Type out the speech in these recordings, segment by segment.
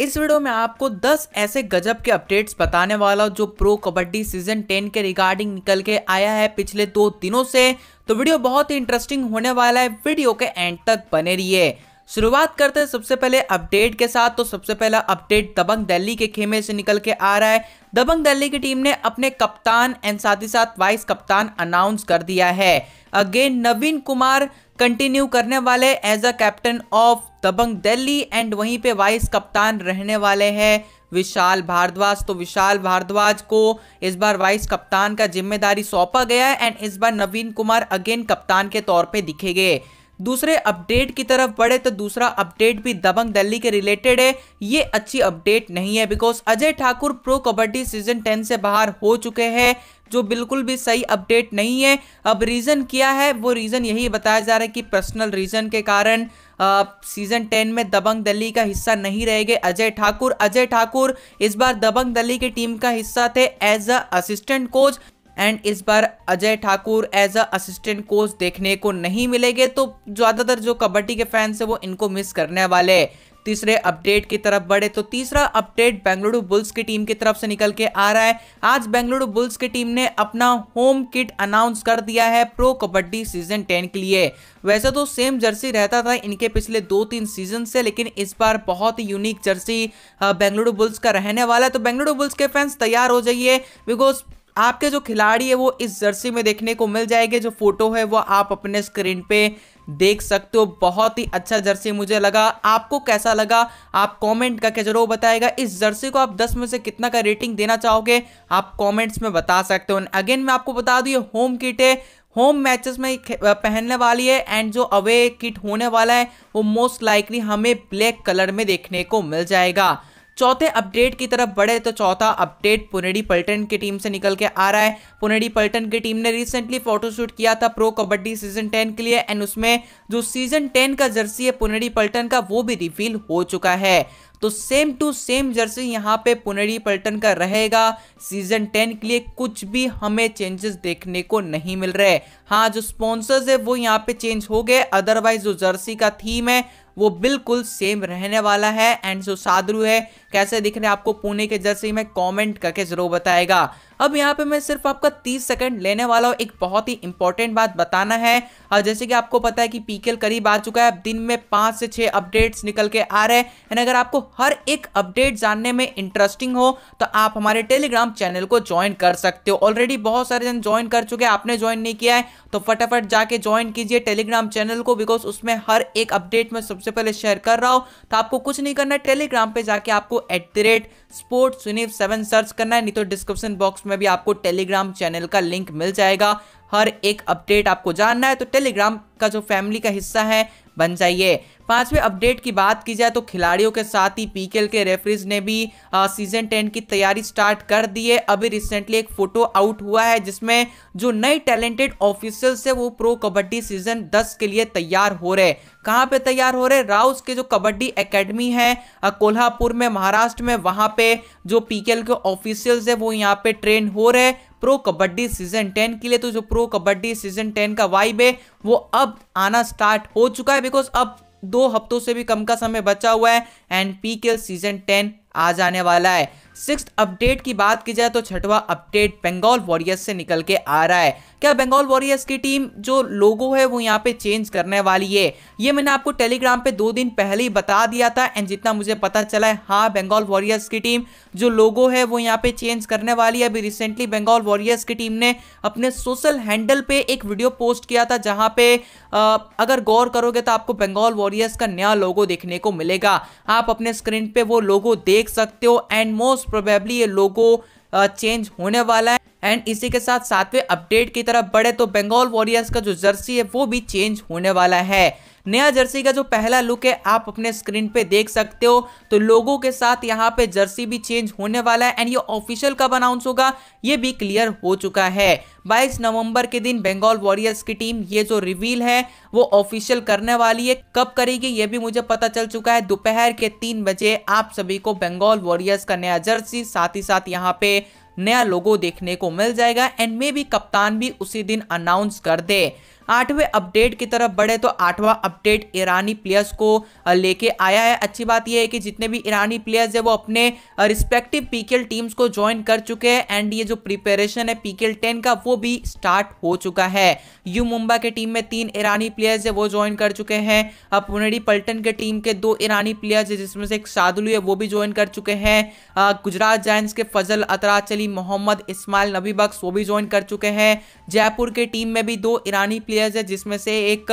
इस वीडियो में आपको 10 ऐसे गजब के अपडेट्स बताने वाला जो प्रो कबड्डी सीजन 10 के रिगार्डिंग निकल के आया है पिछले दो दिनों से तो वीडियो बहुत ही इंटरेस्टिंग होने वाला है वीडियो के एंड तक बने रहिए शुरुआत करते हैं सबसे पहले अपडेट के साथ तो सबसे पहला अपडेट दबंग दिल्ली के खेमे से निकल के आ रहा है दबंग दिल्ली की टीम ने अपने कप्तान एंड साथ ही साथ वाइस कप्तान अनाउंस कर दिया है अगेन नवीन कुमार कंटिन्यू करने वाले as a captain of Dabang Delhi and वहीं पे वाइस कप्तान रहने वाले हैं विशाल भारद्वाज तो विशाल भारद्वाज को इस बार वाइस कप्तान का जिम्मेदारी सौंपा गया है एंड इस बार नवीन कुमार अगेन कप्तान के तौर पे गए दूसरे अपडेट की तरफ बढ़े तो दूसरा अपडेट भी दबंग दिल्ली के रिलेटेड है ये अच्छी अपडेट नहीं है because Ajay Thakur Pro Kabaddi season ten से बाहर हो चुके हैं जो बिल्कुल भी सही अपडेट नहीं है अब रीज़न क्या है वो रीज़न यही बताया जा रहा है कि पर्सनल रीज़न के कारण सीजन टेन में दबंग दली का हिस्सा नहीं रह गए अजय ठाकुर अजय ठाकुर इस बार दबंग दली की टीम का हिस्सा थे as a assistant coach and इस बार Ajay Thakur as a assistant coach देखने को नहीं मिलेंगे तो ज़्यादातर जो कबड्डी के फैंस हैं वो इनको मिस करने वाले तीसरे अपडेट की तरफ बढ़े तो तीसरा अपडेट बेंगलुरु बुल्स की टीम की तरफ से निकल के आ रहा है आज बेंगलुरु बुल्स की टीम ने अपना होम किट अनाउंस कर दिया है प्रो कबड्डी सीजन टेन के लिए वैसे तो सेम जर्सी रहता था इनके पिछले दो तीन सीजन से लेकिन इस बार बहुत ही यूनिक जर्सी बेंगलुरु बुल्स का रहने वाला है तो बेंगलुरु बुल्स के फैंस तैयार हो जाइए बिकॉज आपके जो खिलाड़ी है वो इस जर्सी में देखने को मिल जाएंगे जो फोटो है वो आप अपने स्क्रीन पे देख सकते हो बहुत ही अच्छा जर्सी मुझे लगा आपको कैसा लगा आप कमेंट करके जरूर बताएगा इस जर्सी को आप 10 में से कितना का रेटिंग देना चाहोगे आप कमेंट्स में बता सकते हो अगेन मैं आपको बता दूँ ये होम किट है होम मैचेस में पहनने वाली है एंड जो अवे किट होने वाला है वो मोस्ट लाइकली हमें ब्लैक कलर में देखने को मिल जाएगा चौथे अपडेट की तरफ बढ़े तो चौथा अपडेट पुनेडी पल्टन की टीम से निकल के आ रहा है पुनेडी पल्टन की टीम ने रिसेंटली फोटोशूट किया था प्रो कबड्डी सीजन टेन के लिए एंड उसमें जो सीजन टेन का जर्सी है पुनेडी पल्टन का वो भी रिफील हो चुका है तो सेम टू सेम जर्सी यहाँ पे पुनरी पलटन का रहेगा सीजन टेन के लिए कुछ भी हमें चेंजेस देखने को नहीं मिल रहे हाँ जो स्पॉन्सर्स है वो यहाँ पे चेंज हो गए अदरवाइज जो जर्सी का थीम है वो बिल्कुल सेम रहने वाला है एंड जो साधरू है कैसे दिख रहे हैं आपको पुणे के जर्सी में कमेंट करके जरूर बताएगा अब यहाँ पे मैं सिर्फ आपका तीस सेकेंड लेने वाला हूँ एक बहुत ही इंपॉर्टेंट बात बताना है और जैसे कि आपको पता है कि पीकेल करीब आ चुका है दिन में पाँच से छः अपडेट्स निकल के आ रहे हैं अगर आपको हर एक अपडेट जानने में इंटरेस्टिंग हो तो आप हमारे टेलीग्राम चैनल को ज्वाइन कर सकते हो ऑलरेडी बहुत सारे जन ज्वाइन कर चुके हैं आपने ज्वाइन नहीं किया है तो फटाफट जाके ज्वाइन कीजिए टेलीग्राम चैनल को बिकॉज उसमें हर एक अपडेट में सबसे पहले शेयर कर रहा हूँ तो आपको कुछ नहीं करना है टेलीग्राम पे जाके आपको एट द रेट स्पोर्ट सुनीफ सेवन सर्च करना है नहीं तो डिस्क्रिप्शन बॉक्स में भी आपको टेलीग्राम चैनल का लिंक मिल जाएगा हर एक अपडेट आपको जानना है तो टेलीग्राम का जो फैमिली का हिस्सा है बन जाइए पांचवें अपडेट की बात की जाए तो खिलाड़ियों के साथ ही पीकेएल के रेफरीज ने भी सीजन टेन की तैयारी स्टार्ट कर दी है अभी रिसेंटली एक फोटो आउट हुआ है जिसमें जो नए टैलेंटेड ऑफिसर्स है वो प्रो कबड्डी सीजन दस के लिए तैयार हो रहे कहाँ पे तैयार हो रहे राउस के जो कबड्डी एकेडमी है कोल्हापुर में महाराष्ट्र में वहाँ पे जो पीकेएल के ऑफिशियल्स है वो यहाँ पे ट्रेन हो रहे प्रो कबड्डी सीजन टेन के लिए तो जो प्रो कबड्डी सीजन टेन का वाइब है वो अब आना स्टार्ट हो चुका है बिकॉज अब दो हफ्तों से भी कम का समय बचा हुआ है एंड के सीजन टेन आ जाने वाला है सिक्स अपडेट की बात की जाए तो छठवा अपडेट बंगाल वॉरियर्स से निकल के आ रहा है क्या बंगाल वॉरियर्स की टीम जो लोगो है वो यहाँ पे चेंज करने वाली है ये मैंने आपको टेलीग्राम पे दो दिन पहले ही बता दिया था एंड जितना मुझे पता चला है हाँ बंगाल वॉरियर्स की टीम जो लोगो है वो यहाँ पे चेंज करने वाली है अभी रिसेंटली बंगाल वॉरियर्स की टीम ने अपने सोशल हैंडल पे एक वीडियो पोस्ट किया था जहाँ पे आ, अगर गौर करोगे तो आपको बंगाल वॉरियर्स का नया लोगो देखने को मिलेगा आप अपने स्क्रीन पे वो लोगो देख सकते हो एंड मोस्ट प्रोबेबली ये लोगो चेंज uh, होने वाला है एंड इसी के साथ सातवें अपडेट की तरफ बढ़े तो बंगाल वॉरियर्स का जो जर्सी है वो भी चेंज होने वाला है नया जर्सी का जो पहला लुक है आप अपने स्क्रीन पे देख सकते हो तो लोगों के साथ यहाँ पे जर्सी भी चेंज होने वाला है एंड ये ऑफिशियल कब अनाउंस होगा ये भी क्लियर हो चुका है 22 नवंबर के दिन बंगाल वॉरियर्स की टीम ये जो रिवील है वो ऑफिशियल करने वाली है कब करेगी ये भी मुझे पता चल चुका है दोपहर के तीन बजे आप सभी को बंगाल वॉरियर्स का नया जर्सी साथ ही साथ यहाँ पे नया लोगो देखने को मिल जाएगा एंड मे भी कप्तान भी उसी दिन अनाउंस कर दे आठवें अपडेट की तरफ बढ़े तो आठवां अपडेट ईरानी प्लेयर्स को लेके आया है अच्छी बात यह है कि जितने भी ईरानी प्लेयर्स है वो अपने रिस्पेक्टिव पीकेएल टीम्स को ज्वाइन कर चुके हैं एंड ये जो प्रिपेरेशन है पीकेएल टेन का वो भी स्टार्ट हो चुका है यू मुंबा के टीम में तीन ईरानी प्लेयर्स है वो ज्वाइन कर चुके हैं अब पुनेडी पल्टन के टीम के दो ईरानी प्लेयर्स है जिसमें से एक शादुलू है वो भी ज्वाइन कर चुके हैं गुजरात जायंट्स के फजल अतराचली मोहम्मद इस्माइल नबी बख्स वो भी ज्वाइन कर चुके हैं जयपुर के टीम में भी दो ईरानी प्लेयर प्लेयर्स है जिसमें से एक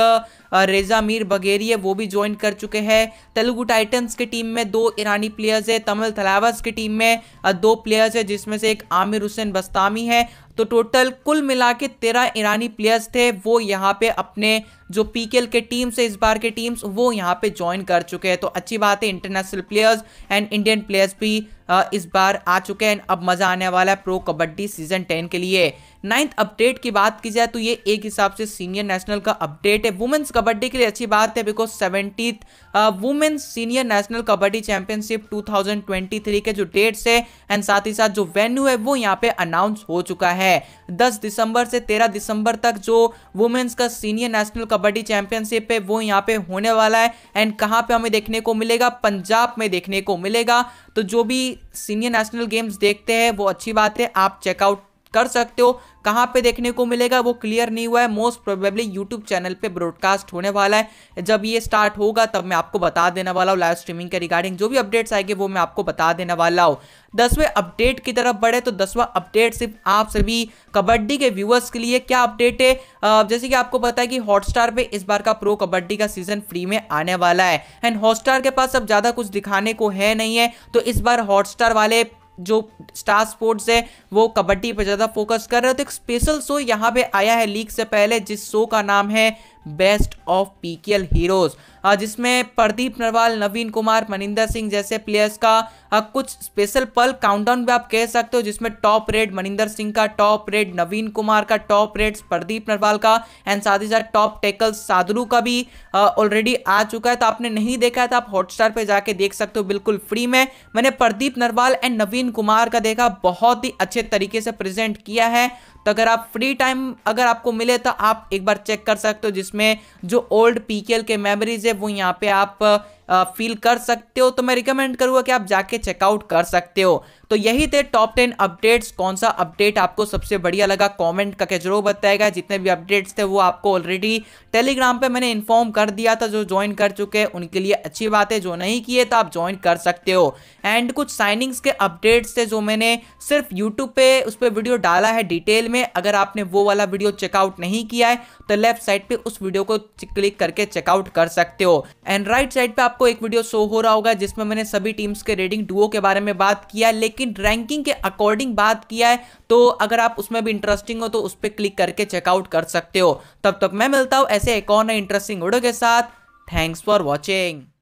रेजा मीर बगेरी है वो भी ज्वाइन कर चुके हैं तेलुगु टाइटन्स की टीम में दो ईरानी प्लेयर्स है तमिल थलावस की टीम में दो प्लेयर्स है जिसमें से एक आमिर हुसैन बस्तामी है तो टोटल कुल मिला के तेरह ईरानी प्लेयर्स थे वो यहाँ पे अपने जो पीकेएल के टीम्स है इस बार के टीम्स वो यहाँ पे ज्वाइन कर चुके हैं तो अच्छी बात है international players and Indian players भी इस बार आ चुके हैं अब मज़ा आने वाला है प्रो कबड्डी सीजन टेन के लिए नाइन्थ अपडेट की बात की जाए तो ये एक हिसाब से सीनियर नेशनल का अपडेट है वुमेन्स कबड्डी के लिए अच्छी बात है because seventy women's senior national kabaddi championship 2023 के जो डेट्स है एंड साथ ही साथ जो वेन्यू है वो यहाँ पे अनाउंस हो चुका है है 10 दिसंबर से 13 दिसंबर तक जो वुमेन्स का सीनियर नेशनल कबड्डी चैंपियनशिप है वो यहाँ पे होने वाला है एंड कहाँ पे हमें देखने को मिलेगा पंजाब में देखने को मिलेगा तो जो भी सीनियर नेशनल गेम्स देखते हैं वो अच्छी बात है आप चेकआउट कर सकते हो कहाँ पे देखने को मिलेगा वो क्लियर नहीं हुआ है मोस्ट प्रोबेबली यूट्यूब चैनल पे ब्रॉडकास्ट होने वाला है जब ये स्टार्ट होगा तब मैं आपको बता देने वाला हूँ लाइव स्ट्रीमिंग के रिगार्डिंग जो भी अपडेट्स आएंगे वो मैं आपको बता देने वाला हूँ दसवें अपडेट की तरफ बढ़े तो दसवां अपडेट सिर्फ आप सभी कबड्डी के व्यूअर्स के लिए क्या अपडेट है जैसे कि आपको पता है कि हॉटस्टार पर इस बार का प्रो कबड्डी का सीजन फ्री में आने वाला है एंड हॉटस्टार के पास अब ज़्यादा कुछ दिखाने को है नहीं है तो इस बार हॉटस्टार वाले जो स्टार स्पोर्ट्स है वो कबड्डी पर ज़्यादा फोकस कर रहे हो तो एक स्पेशल शो यहाँ पे आया है लीग से पहले जिस शो का नाम है बेस्ट ऑफ पीकेएल हीरोज जिसमें प्रदीप नरवाल नवीन कुमार मनिंदर सिंह जैसे प्लेयर्स का हाँ, कुछ स्पेशल पल काउंटडाउन भी आप कह सकते हो जिसमें टॉप रेड मनिंदर सिंह का टॉप रेड नवीन कुमार का टॉप रेड प्रदीप नरवाल का एंड साथ ही साथ टॉप टेकल साधरू का भी ऑलरेडी आ चुका है तो आपने नहीं देखा है तो आप हॉटस्टार पर जाके देख सकते हो बिल्कुल फ्री में मैंने प्रदीप नरवाल एंड नवीन कुमार का देखा बहुत ही अच्छे तरीके से प्रेजेंट किया है तो अगर आप फ्री टाइम अगर आपको मिले तो आप एक बार चेक कर सकते हो जिसमें जो ओल्ड पीकेएल के मेमोरीज है वो यहाँ पे आप फील कर सकते हो तो मैं रिकमेंड करूँगा कि आप जाके चेकआउट कर सकते हो तो यही थे टॉप टेन अपडेट्स कौन सा अपडेट आपको सबसे बढ़िया लगा कॉमेंट करके जरूर बताएगा जितने भी अपडेट्स थे वो आपको ऑलरेडी टेलीग्राम पर मैंने इन्फॉर्म कर दिया था जो ज्वाइन कर चुके हैं उनके लिए अच्छी बात है जो नहीं किए तो आप ज्वाइन कर सकते हो एंड कुछ साइनिंग्स के अपडेट्स थे जो मैंने सिर्फ यूट्यूब पे उस पर वीडियो डाला है डिटेल में अगर आपने वो वाला वीडियो चेकआउट नहीं किया है तो लेफ्ट साइड पे उस वीडियो को क्लिक करके चेकआउट कर सकते हो एंड राइट साइड पे आपको एक वीडियो शो हो रहा होगा जिसमें मैंने सभी टीम्स के रेडिंग डुओ के बारे में बात किया लेकिन लेकिन रैंकिंग के अकॉर्डिंग बात किया है तो अगर आप उसमें भी इंटरेस्टिंग हो तो उस पर क्लिक करके चेकआउट कर सकते हो तब तक मैं मिलता हूँ ऐसे एक और इंटरेस्टिंग वीडियो के साथ थैंक्स फॉर वॉचिंग